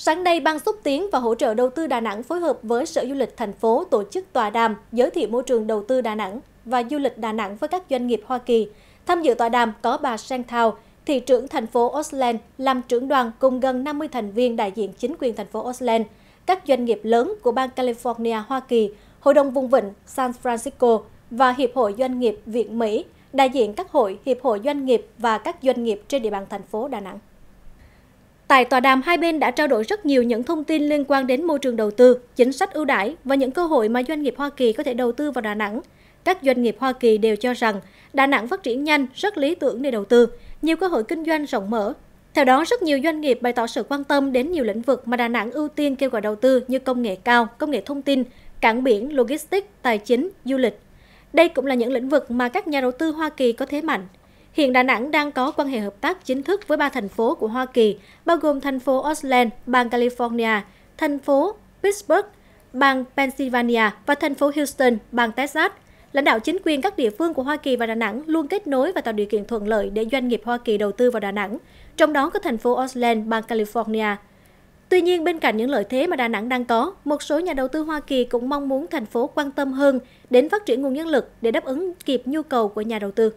Sáng nay, Ban xúc tiến và hỗ trợ đầu tư Đà Nẵng phối hợp với Sở Du lịch thành phố tổ chức tòa đàm giới thiệu môi trường đầu tư Đà Nẵng và du lịch Đà Nẵng với các doanh nghiệp Hoa Kỳ. Tham dự tòa đàm có bà Sang Thao, thị trưởng thành phố Auckland, làm trưởng đoàn cùng gần 50 thành viên đại diện chính quyền thành phố Auckland, các doanh nghiệp lớn của bang California, Hoa Kỳ, Hội đồng vùng vịnh San Francisco và Hiệp hội Doanh nghiệp Việt Mỹ, đại diện các hội, hiệp hội doanh nghiệp và các doanh nghiệp trên địa bàn thành phố Đà Nẵng. Tại tòa đàm, hai bên đã trao đổi rất nhiều những thông tin liên quan đến môi trường đầu tư, chính sách ưu đãi và những cơ hội mà doanh nghiệp Hoa Kỳ có thể đầu tư vào Đà Nẵng. Các doanh nghiệp Hoa Kỳ đều cho rằng Đà Nẵng phát triển nhanh, rất lý tưởng để đầu tư, nhiều cơ hội kinh doanh rộng mở. Theo đó, rất nhiều doanh nghiệp bày tỏ sự quan tâm đến nhiều lĩnh vực mà Đà Nẵng ưu tiên kêu gọi đầu tư như công nghệ cao, công nghệ thông tin, cảng biển, logistics, tài chính, du lịch. Đây cũng là những lĩnh vực mà các nhà đầu tư Hoa Kỳ có thế mạnh – Hiện Đà Nẵng đang có quan hệ hợp tác chính thức với ba thành phố của Hoa Kỳ, bao gồm thành phố Oakland, bang California, thành phố Pittsburgh, bang Pennsylvania và thành phố Houston, bang Texas. Lãnh đạo chính quyền các địa phương của Hoa Kỳ và Đà Nẵng luôn kết nối và tạo điều kiện thuận lợi để doanh nghiệp Hoa Kỳ đầu tư vào Đà Nẵng, trong đó có thành phố Oakland, bang California. Tuy nhiên, bên cạnh những lợi thế mà Đà Nẵng đang có, một số nhà đầu tư Hoa Kỳ cũng mong muốn thành phố quan tâm hơn đến phát triển nguồn nhân lực để đáp ứng kịp nhu cầu của nhà đầu tư.